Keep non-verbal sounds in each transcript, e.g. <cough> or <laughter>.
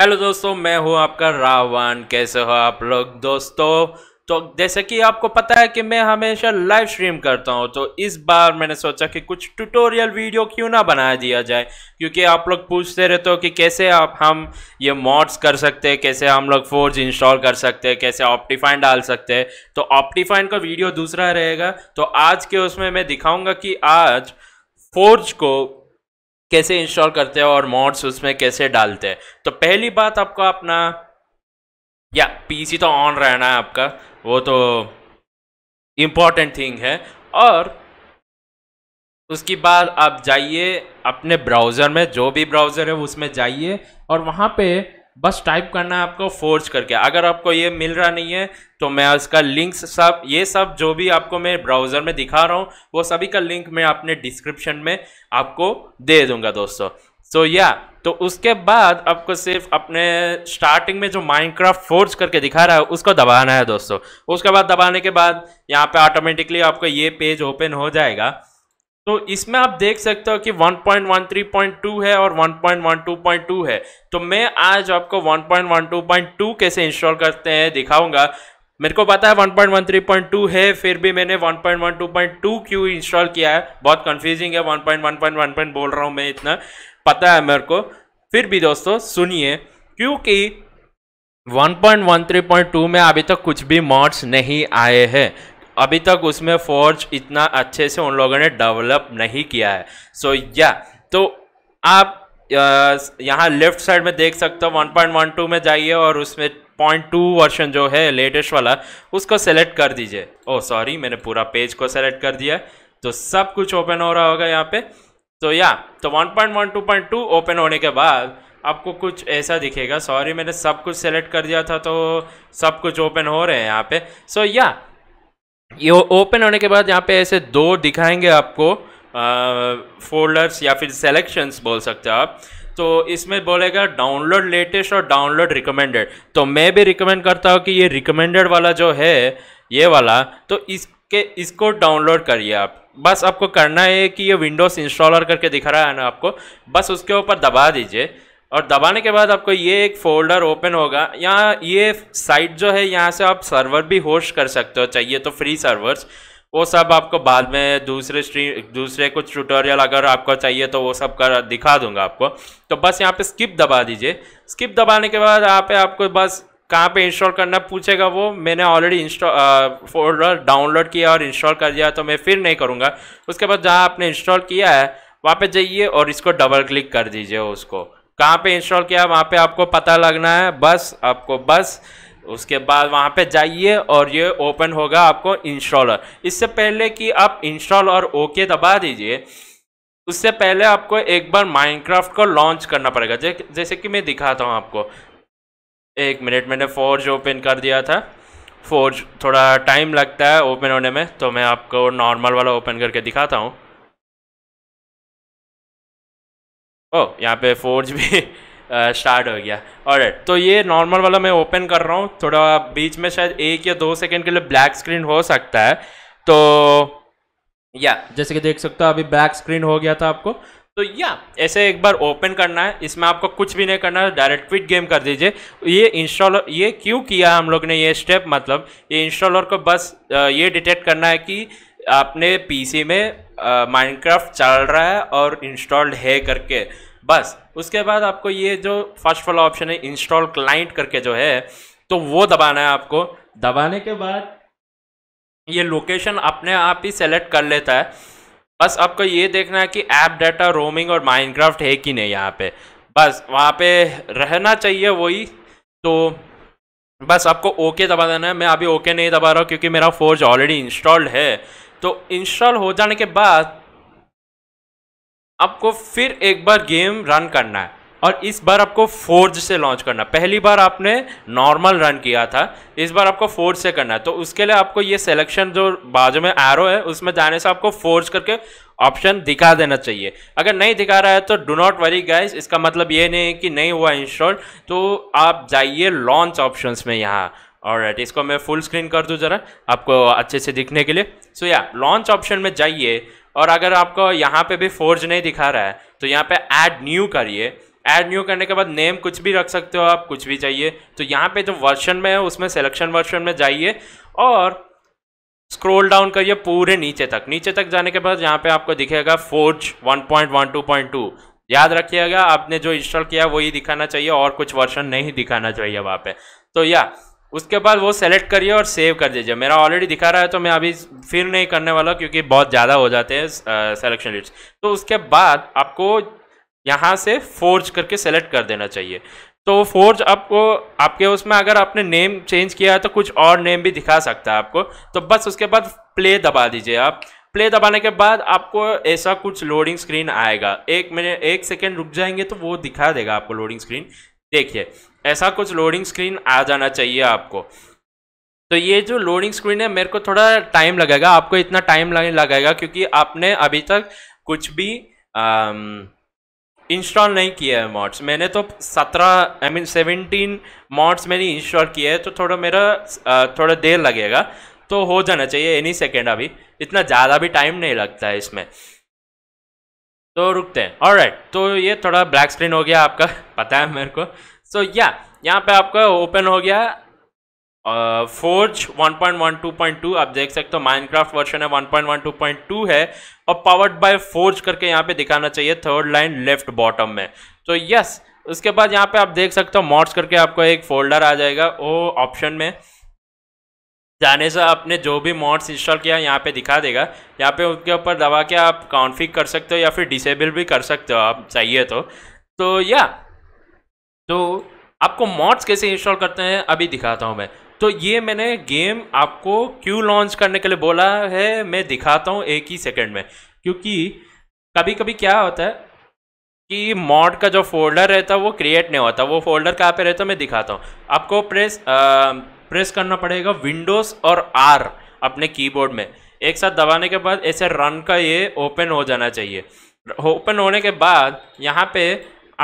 Hello दोस्तों मैं हूं आपका रावण कैसे हो आप लोग दोस्तों तो जैसे कि आपको पता है कि मैं हमेशा लाइव स्ट्रीम करता हूं तो इस बार मैंने सोचा कि कुछ ट्यूटोरियल वीडियो क्यों ना बना दिया जाए क्योंकि आप लोग पूछते रहते हो कि कैसे आप हम ये मॉड्स कर सकते हैं कैसे हम लोग फोर्ज इंस्टॉल कर सकते हैं कैसे ऑप्टिफाइन डाल सकते हैं तो ऑप्टिफाइन का वीडियो दूसरा रहेगा तो आज के उसमें मैं दिखाऊँगा कि आज फोर्ज को कैसे इंस्टॉल करते हैं और मॉड्स उसमें कैसे डालते हैं तो पहली बात आपको अपना या पीसी तो ऑन रहना है आपका वो तो इम्पॉर्टेंट थिंग है और उसके बाद आप जाइए अपने ब्राउज़र में जो भी ब्राउज़र है उसमें जाइए और वहाँ पे बस टाइप करना है आपको फोर्ज करके अगर आपको ये मिल रहा नहीं है तो मैं उसका लिंक सब ये सब जो भी आपको मैं ब्राउज़र में दिखा रहा हूँ वो सभी का लिंक मैं अपने डिस्क्रिप्शन में आपको दे दूंगा दोस्तों सो so, या yeah, तो उसके बाद आपको सिर्फ अपने स्टार्टिंग में जो माइनक्राफ्ट फोर्स करके दिखा रहा है उसको दबाना है दोस्तों उसके बाद दबाने के बाद यहाँ पर ऑटोमेटिकली आपको ये पेज ओपन हो जाएगा तो इसमें आप देख सकते हो कि 1.13.2 है और 1.12.2 है तो मैं आज आपको 1.12.2 कैसे इंस्टॉल करते हैं दिखाऊंगा मेरे को पता है 1.13.2 है फिर भी मैंने 1.12.2 क्यों इंस्टॉल किया है बहुत कंफ्यूजिंग है 1.1.1 बोल रहा हूँ मैं इतना पता है मेरे को फिर भी दोस्तों सुनिए क्योंकि 1.13.2 में अभी तक तो कुछ भी मॉड्स नहीं आए हैं अभी तक उसमें फोर्ज इतना अच्छे से उन लोगों ने डेवलप नहीं किया है सो so, या yeah, तो आप यहाँ लेफ्ट साइड में देख सकते हो 1.12 में जाइए और उसमें पॉइंट टू वर्शन जो है लेटेस्ट वाला उसको सेलेक्ट कर दीजिए ओ oh, सॉरी मैंने पूरा पेज को सेलेक्ट कर दिया तो सब कुछ ओपन हो रहा होगा यहाँ पे तो या तो 1.12.2 ओपन होने के बाद आपको कुछ ऐसा दिखेगा सॉरी मैंने सब कुछ सेलेक्ट कर दिया था तो सब कुछ ओपन हो रहे हैं यहाँ पे सो so, या yeah, ये ओपन होने के बाद यहाँ पे ऐसे दो दिखाएंगे आपको फोल्डर्स या फिर सेलेक्शंस बोल सकते हो आप तो इसमें बोलेगा डाउनलोड लेटेस्ट और डाउनलोड रिकमेंडेड तो मैं भी रिकमेंड करता हूँ कि ये रिकमेंडेड वाला जो है ये वाला तो इसके इसको डाउनलोड करिए आप बस आपको करना है कि ये विंडोज़ इंस्टॉलर करके दिखा रहा है ना आपको बस उसके ऊपर दबा दीजिए और दबाने के बाद आपको ये एक फोल्डर ओपन होगा यहाँ ये साइट जो है यहाँ से आप सर्वर भी होस्ट कर सकते हो चाहिए तो फ्री सर्वर्स वो सब आपको बाद में दूसरे स्ट्रीम दूसरे कुछ ट्यूटोरियल अगर आपको चाहिए तो वो सब कर दिखा दूंगा आपको तो बस यहाँ पे स्किप दबा दीजिए स्किप दबाने के बाद यहाँ पे आपको बस कहाँ पे इंस्टॉल करना पूछेगा वो मैंने ऑलरेडी इंस्टॉल फोल्डर डाउनलोड किया और इंस्टॉल कर दिया तो मैं फिर नहीं करूँगा उसके बाद जहाँ आपने इंस्टॉल किया है वहाँ पर जाइए और इसको डबल क्लिक कर दीजिए उसको कहाँ पे इंस्टॉल किया वहाँ पे आपको पता लगना है बस आपको बस उसके बाद वहाँ पे जाइए और ये ओपन होगा आपको इंस्टॉलर इससे पहले कि आप इंस्टॉल और ओके दबा दीजिए उससे पहले आपको एक बार माइनक्राफ्ट को लॉन्च करना पड़ेगा जैसे कि मैं दिखाता हूँ आपको एक मिनट मैंने फोर्ज ओपन कर दिया था फोर्ज थोड़ा टाइम लगता है ओपन होने में तो मैं आपको नॉर्मल वाला ओपन करके दिखाता हूँ ओ यहाँ पे फोर्ज भी स्टार्ट <laughs> uh, हो गया और तो ये नॉर्मल वाला मैं ओपन कर रहा हूँ थोड़ा बीच में शायद एक या दो सेकेंड के लिए ब्लैक स्क्रीन हो सकता है तो या जैसे कि देख सकते हो अभी ब्लैक स्क्रीन हो गया था आपको तो या ऐसे एक बार ओपन करना है इसमें आपको कुछ भी नहीं करना है डायरेक्ट क्विट गेम कर दीजिए ये इंस्टॉलर ये क्यों किया हम लोग ने ये स्टेप मतलब ये इंस्टॉलर को बस uh, ये डिटेक्ट करना है कि आपने पीसी में माइनक्राफ्ट चल रहा है और इंस्टॉल्ड है करके बस उसके बाद आपको ये जो फर्स्ट वाला ऑप्शन है इंस्टॉल क्लाइंट करके जो है तो वो दबाना है आपको दबाने के बाद ये लोकेशन अपने आप ही सेलेक्ट कर लेता है बस आपको ये देखना है कि ऐप डाटा रोमिंग और माइनक्राफ्ट है कि नहीं यहाँ पे बस वहाँ पे रहना चाहिए वही तो बस आपको ओके दबा देना है मैं अभी ओके नहीं दबा रहा हूँ क्योंकि मेरा फोर्ज ऑलरेडी इंस्टॉल्ड है तो इंस्टॉल हो जाने के बाद आपको फिर एक बार गेम रन करना है और इस बार आपको फोर्ज से लॉन्च करना पहली बार आपने नॉर्मल रन किया था इस बार आपको फोर्ज से करना है तो उसके लिए आपको ये सिलेक्शन जो बाजू में एरो है उसमें जाने से आपको फोर्ज करके ऑप्शन दिखा देना चाहिए अगर नहीं दिखा रहा है तो डो नॉट वरी गाइस इसका मतलब ये नहीं है कि नहीं हुआ इंस्टॉल तो आप जाइए लॉन्च ऑप्शन में यहाँ और right, इसको मैं फुल स्क्रीन कर दूँ जरा आपको अच्छे से दिखने के लिए सो या लॉन्च ऑप्शन में जाइए और अगर आपको यहाँ पे भी फोर्ज नहीं दिखा रहा है तो यहाँ पे ऐड न्यू करिए ऐड न्यू करने के बाद नेम कुछ भी रख सकते हो आप कुछ भी चाहिए तो यहाँ पे जो वर्शन में है उसमें सिलेक्शन वर्शन में जाइए और स्क्रोल डाउन करिए पूरे नीचे तक नीचे तक जाने के बाद यहाँ पर आपको दिखेगा फोर्ज वन याद रखिएगा आपने जो इंस्टॉल किया वही दिखाना चाहिए और कुछ वर्षन नहीं दिखाना चाहिए वहाँ पर तो या उसके बाद वो सेलेक्ट करिए और सेव कर दीजिए मेरा ऑलरेडी दिखा रहा है तो मैं अभी फिर नहीं करने वाला क्योंकि बहुत ज़्यादा हो जाते हैं सेलेक्शन लिस्ट तो उसके बाद आपको यहाँ से फोर्ज करके सेलेक्ट कर देना चाहिए तो फोर्ज आपको आपके उसमें अगर आपने नेम चेंज किया है तो कुछ और नेम भी दिखा सकता है आपको तो बस उसके बाद प्ले दबा दीजिए आप प्ले दबाने के बाद आपको ऐसा कुछ लोडिंग स्क्रीन आएगा एक मिनट एक सेकेंड रुक जाएंगे तो वो दिखा देगा आपको लोडिंग स्क्रीन देखिए ऐसा कुछ लोडिंग स्क्रीन आ जाना चाहिए आपको तो ये जो लोडिंग स्क्रीन है मेरे को थोड़ा टाइम लगेगा आपको इतना टाइम लगेगा क्योंकि आपने अभी तक कुछ भी इंस्टॉल नहीं किया है मॉड्स मैंने तो सत्रह आई मीन सेवनटीन मॉड्स मैंने इंस्टॉल किया है तो थोड़ा मेरा थोड़ा देर लगेगा तो हो जाना चाहिए एनी सेकेंड अभी इतना ज़्यादा भी टाइम नहीं लगता है इसमें तो रुकते हैं और राइट तो ये थोड़ा ब्लैक स्क्रीन हो गया आपका <laughs> पता है मेरे को सो या यहाँ पे आपका ओपन हो गया फोर्ज uh, 1.1.2.2 आप देख सकते हो माइनक्राफ्ट वर्जन है 1.1.2.2 है और पावर्ड बाय फोर्ज करके यहाँ पे दिखाना चाहिए थर्ड लाइन लेफ्ट बॉटम में तो so, यस yes, उसके बाद यहाँ पे आप देख सकते हो मॉड्स करके आपको एक फोल्डर आ जाएगा वो ऑप्शन में जाने से आपने जो भी मॉड्स इंस्टॉल किया यहाँ पे दिखा देगा यहाँ पे उसके ऊपर दबा के आप कॉन्फिक कर सकते हो या फिर डिसेबल भी कर सकते हो आप चाहिए तो तो या तो आपको मॉड्स कैसे इंस्टॉल करते हैं अभी दिखाता हूँ मैं तो ये मैंने गेम आपको क्यों लॉन्च करने के लिए बोला है मैं दिखाता हूँ एक ही सेकेंड में क्योंकि कभी कभी क्या होता है कि मॉड का जो फोल्डर रहता है वो क्रिएट नहीं होता वो फोल्डर कहाँ पे रहता है मैं दिखाता हूँ आपको प्रेस आ, प्रेस करना पड़ेगा विंडोज़ और आर अपने कीबोर्ड में एक साथ दबाने के बाद ऐसे रन का ये ओपन हो जाना चाहिए ओपन होने के बाद यहाँ पे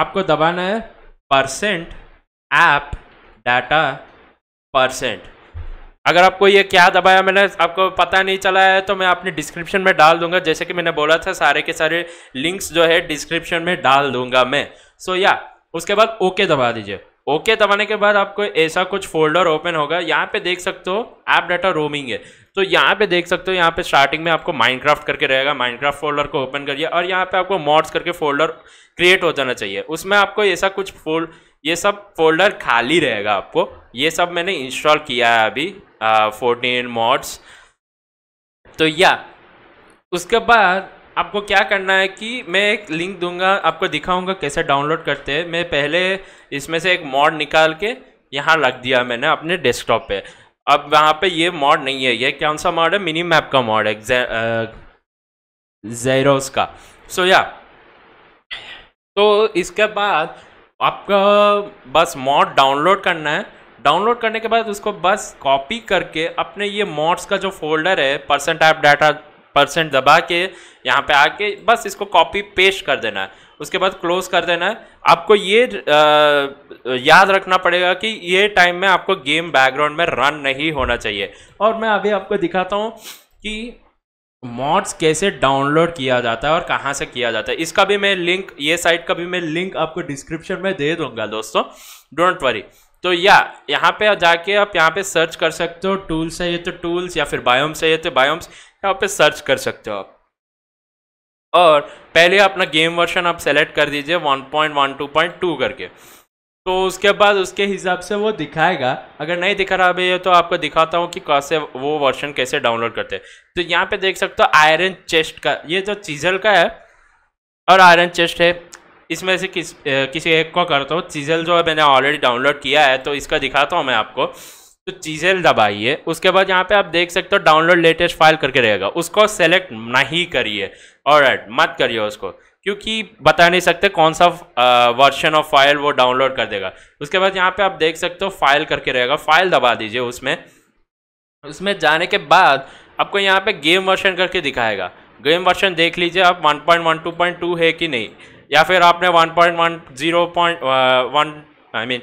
आपको दबाना है परसेंट ऐप डाटा परसेंट अगर आपको ये क्या दबाया मैंने आपको पता नहीं चला है तो मैं अपने डिस्क्रिप्शन में डाल दूंगा जैसे कि मैंने बोला था सारे के सारे लिंक्स जो है डिस्क्रिप्शन में डाल दूंगा मैं सो so, या yeah, उसके बाद ओके okay दबा दीजिए ओके दबाने तो के बाद आपको ऐसा कुछ फोल्डर ओपन होगा यहाँ पे देख सकते हो ऐप डाटा रोमिंग है तो यहाँ पे देख सकते हो यहाँ पे स्टार्टिंग में आपको माइनक्राफ्ट करके रहेगा माइनक्राफ्ट फोल्डर को ओपन करिए और यहाँ पे आपको मॉड्स करके फोल्डर क्रिएट हो जाना चाहिए उसमें आपको ऐसा कुछ फोल्ड ये सब फोल्डर खाली रहेगा आपको ये सब मैंने इंस्टॉल किया है अभी फोर्टीन मॉड्स तो या उसके बाद आपको क्या करना है कि मैं एक लिंक दूंगा आपको दिखाऊंगा कैसे डाउनलोड करते हैं मैं पहले इसमें से एक मॉड निकाल के यहाँ रख दिया मैंने अपने डेस्कटॉप पे अब वहाँ पे ये मॉड नहीं है ये कौन सा मॉड है मिनी मैप का मॉड है जेरोस का सो so, या yeah. तो इसके बाद आपका बस मॉड डाउनलोड करना है डाउनलोड करने के बाद उसको बस कॉपी करके अपने ये मॉड्स का जो फोल्डर है परसेंट ऐप डाटा परसेंट दबा के यहाँ पे आके बस इसको कॉपी पेस्ट कर देना है उसके बाद क्लोज कर देना है आपको ये आ, याद रखना पड़ेगा कि ये टाइम में आपको गेम बैकग्राउंड में रन नहीं होना चाहिए और मैं अभी आपको दिखाता हूँ कि मॉड्स कैसे डाउनलोड किया जाता है और कहाँ से किया जाता है इसका भी मैं लिंक ये साइट का भी मैं लिंक आपको डिस्क्रिप्शन में दे दूंगा दोस्तों डोंट वरी तो या यहाँ पे जाके आप यहाँ पे सर्च कर सकते हो टूल्स है ये तो टूल्स या फिर बायोम्स है ये तो बायोम्स यहाँ पे सर्च कर सकते हो आप और पहले अपना गेम वर्शन आप सेलेक्ट कर दीजिए 1.12.2 करके तो उसके बाद उसके हिसाब से वो दिखाएगा अगर नहीं दिखा रहा भैया तो आपको दिखाता हूँ कि कैसे वो वर्षन कैसे डाउनलोड करते हैं तो यहाँ पे देख सकते हो आयरन चेस्ट का ये जो चीजल का है और आयरन चेस्ट है इसमें से किस किसी एक को करता हूँ चीजल जो है मैंने ऑलरेडी डाउनलोड किया है तो इसका दिखाता हूँ मैं आपको तो चीज़ें दबाइए उसके बाद यहाँ पे आप देख सकते हो डाउनलोड लेटेस्ट फाइल करके रहेगा उसको सेलेक्ट नहीं करिए और right, मत करिए उसको क्योंकि बता नहीं सकते कौन सा वर्जन ऑफ फाइल वो डाउनलोड कर देगा उसके बाद यहाँ पे आप देख सकते हो फाइल करके रहेगा फाइल दबा दीजिए उसमें उसमें जाने के बाद आपको यहाँ पे गेम वर्शन करके दिखाएगा गेम वर्शन देख लीजिए आप 1.1 है कि नहीं या फिर आपने 1.1 आई मीन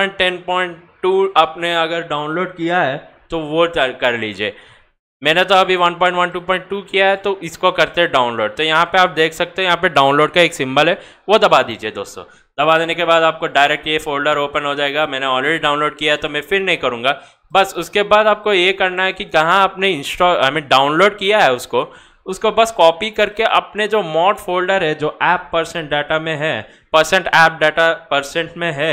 1.10.2 आपने अगर डाउनलोड किया है तो वो कर लीजिए मैंने तो अभी 1.12.2 किया है तो इसको करते हैं डाउनलोड तो यहाँ पे आप देख सकते हैं यहाँ पे डाउनलोड का एक सिंबल है वो दबा दीजिए दोस्तों दबा देने के बाद आपको डायरेक्ट ये फोल्डर ओपन हो जाएगा मैंने ऑलरेडी डाउनलोड किया है तो मैं फिर नहीं करूँगा बस उसके बाद आपको ये करना है कि कहाँ आपने इंस्टॉल आई मीन डाउनलोड किया है उसको उसको बस कॉपी करके अपने जो मॉड फोल्डर है जो ऐप परसेंट डाटा में है परसेंट ऐप डाटा परसेंट में है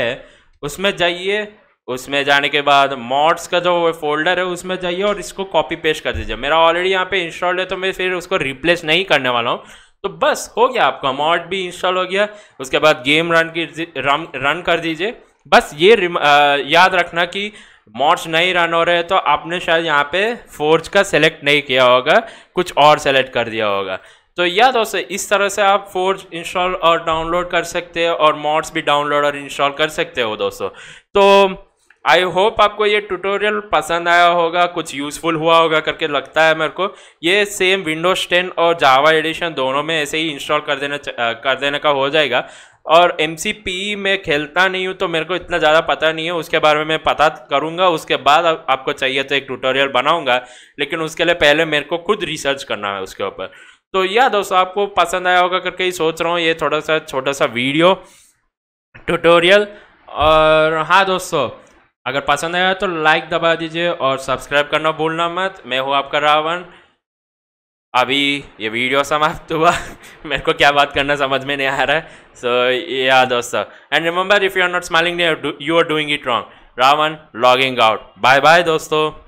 उसमें जाइए उसमें जाने के बाद मॉड्स का जो फोल्डर है उसमें जाइए और इसको कॉपी पेश कर दीजिए मेरा ऑलरेडी यहाँ पे इंस्टॉल है तो मैं फिर उसको रिप्लेस नहीं करने वाला हूँ तो बस हो गया आपका मॉड भी इंस्टॉल हो गया उसके बाद गेम रन की रन रन कर दीजिए बस ये आ, याद रखना कि मॉड्स नहीं रन हो रहे तो आपने शायद यहाँ पे फोर्ज का सेलेक्ट नहीं किया होगा कुछ और सेलेक्ट कर दिया होगा तो या दोस्तों इस तरह से आप फोर्ज इंस्टॉल और डाउनलोड कर सकते हो और मॉड्स भी डाउनलोड और इंस्टॉल कर सकते हो दोस्तों तो आई होप आपको ये ट्यूटोरियल पसंद आया होगा कुछ यूज़फुल हुआ होगा करके लगता है मेरे को ये सेम विंडोज़ 10 और जावा एडिशन दोनों में ऐसे ही इंस्टॉल कर देना कर देने का हो जाएगा और एम में खेलता नहीं हूँ तो मेरे को इतना ज़्यादा पता नहीं है उसके बारे में मैं पता करूँगा उसके बाद आपको चाहिए तो एक ट्यूटोरियल बनाऊँगा लेकिन उसके लिए पहले मेरे को खुद रिसर्च करना है उसके ऊपर तो यह दोस्तों आपको पसंद आया होगा करके ही सोच रहा हूँ ये थोड़ा सा छोटा सा वीडियो ट्यूटोरियल और हाँ दोस्तों अगर पसंद आया तो लाइक दबा दीजिए और सब्सक्राइब करना भूलना मत मैं हूँ आपका रावण अभी ये वीडियो समाप्त हुआ <laughs> मेरे को क्या बात करना समझ में नहीं आ रहा है सो या दोस्तों and remember if you are not smiling you are doing it wrong Ravan logging out bye bye दोस्तों